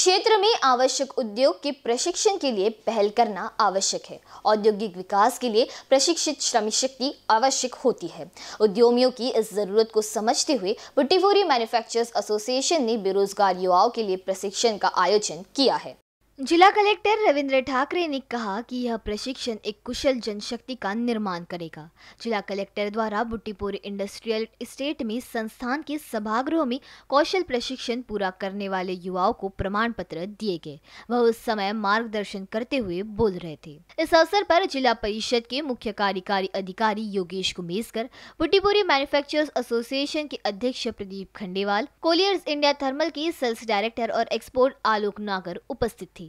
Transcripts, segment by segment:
क्षेत्र में आवश्यक उद्योग के प्रशिक्षण के लिए पहल करना आवश्यक है औद्योगिक विकास के लिए प्रशिक्षित श्रमिक शक्ति आवश्यक होती है उद्यमियों की इस जरूरत को समझते हुए बुटीफोरी मैन्युफैक्चरर्स एसोसिएशन ने बेरोजगार युवाओं के लिए प्रशिक्षण का आयोजन किया है जिला कलेक्टर रविंद्र ठाकरे ने कहा कि यह प्रशिक्षण एक कुशल जनशक्ति का निर्माण करेगा जिला कलेक्टर द्वारा बुटीपुर इंडस्ट्रियल स्टेट में संस्थान के सभागृह में कौशल प्रशिक्षण पूरा करने वाले युवाओं को प्रमाण पत्र दिए गए वह उस समय मार्गदर्शन करते हुए बोल रहे थे इस अवसर पर जिला परिषद के मुख्य कार्यकारी अधिकारी योगेश कुमेशकर बुटीपुरी मैन्युफैक्चरर्स एसोसिएशन के अध्यक्ष Pradeep Khandewal Colliers India thermal के सेल्स डायरेक्टर और एक्सपोर्ट आलोक नागर उपस्थित थे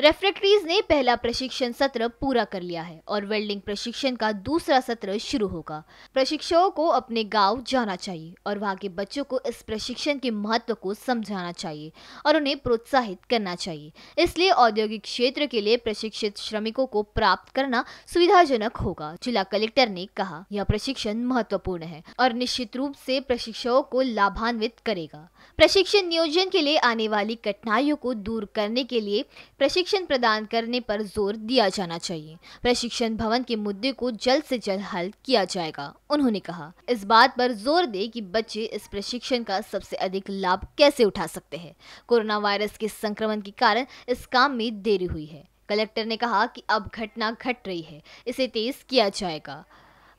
रेफ्रेक्टरीज ने पहला प्रशिक्षण सत्र पूरा कर लिया है और वेल्डिंग प्रशिक्षण का दूसरा सत्र शुरू होगा प्रशिक्षकों को अपने गांव जाना चाहिए और वहां के बच्चों को इस प्रशिक्षण के महत्व को समझाना चाहिए और उन्हें प्रोत्साहित करना चाहिए इसलिए औद्योगिक क्षेत्र के लिए प्रशिक्षित श्रमिकों को प्राप्त करना सुविधाजनक होगा जिला कलेक्टर ने कहा यह प्रशिक्षण महत्वपूर्ण है और निश्चित रूप से प्रशिक्षकों को लाभान्वित करेगा प्रशिक्षण नियोजन के लिए आने वाली कठिनाइयों को दूर करने के लिए प्रशिक्षण प्रशिक्षण प्रदान करने पर जोर दिया जाना चाहिए प्रशिक्षण भवन के मुद्दे को जल्द से जल्द हल किया जाएगा उन्होंने कहा इस बात पर जोर दे कि बच्चे इस प्रशिक्षण का सबसे अधिक लाभ कैसे उठा सकते हैं कोरोना वायरस के संक्रमण के कारण इस काम में देरी हुई है कलेक्टर ने कहा कि अब घटना घट रही है इसे तेज किया जाएगा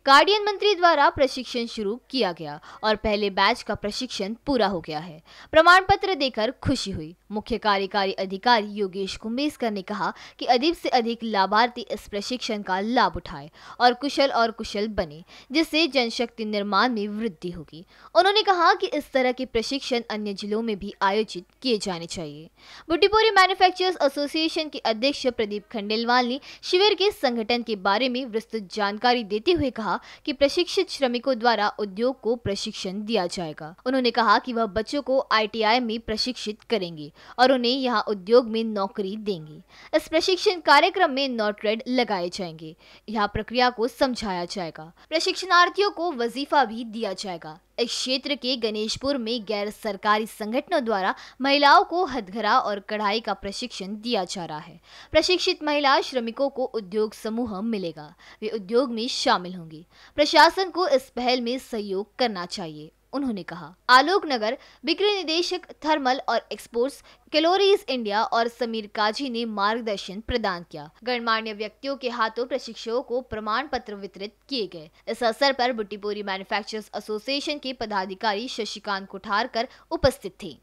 गार्डियन मंत्री द्वारा प्रशिक्षण शुरू किया गया और पहले बैच का प्रशिक्षण पूरा हो गया है प्रमाण पत्र देकर खुशी हुई मुख्य कार्यकारी अधिकारी योगेश कुंभेसकर ने कहा कि अधिक से अधिक लाभार्थी इस प्रशिक्षण का लाभ उठाए और कुशल और कुशल बने जिससे जनशक्ति निर्माण में वृद्धि होगी उन्होंने कहा कि इस तरह के प्रशिक्षण अन्य जिलों में भी आयोजित किए जाने चाहिए बुटीपोरी मैन्युफैक्चरर्स एसोसिएशन के अध्यक्ष प्रदीप खंडेलवाल ने शिविर के संगठन के बारे में विस्तृत जानकारी देते हुए कहा कि प्रशिक्षित श्रमिकों द्वारा उद्योग को प्रशिक्षण दिया जाएगा उन्होंने कहा कि वह बच्चों को आईटीआई में प्रशिक्षित करेंगे और उन्हें यहाँ उद्योग में नौकरी देंगी इस प्रशिक्षण कार्यक्रम में नोट्रेड रेड लगाए जाएंगे यहाँ प्रक्रिया को समझाया जाएगा प्रशिक्षणार्थियों को वजीफा भी दिया जाएगा इस क्षेत्र के गणेशपुर में गैर सरकारी संगठनों द्वारा महिलाओं को हथघरा और कढ़ाई का प्रशिक्षण दिया जा रहा है प्रशिक्षित महिला श्रमिकों को उद्योग समूह मिलेगा वे उद्योग में शामिल होंगी प्रशासन को इस पहल में सहयोग करना चाहिए उन्होंने कहा आलोक नगर बिक्री निदेशक थर्मल और एक्सपोर्ट्स कैलोरीज इंडिया और समीर काजी ने मार्गदर्शन प्रदान किया गणमान्य व्यक्तियों के हाथों प्रशिक्षकों को प्रमाण पत्र वितरित किए गए इस अवसर पर बुटीपुरी मैन्युफैक्चरर्स एसोसिएशन के पदाधिकारी शशिकांत कोठारकर उपस्थित थे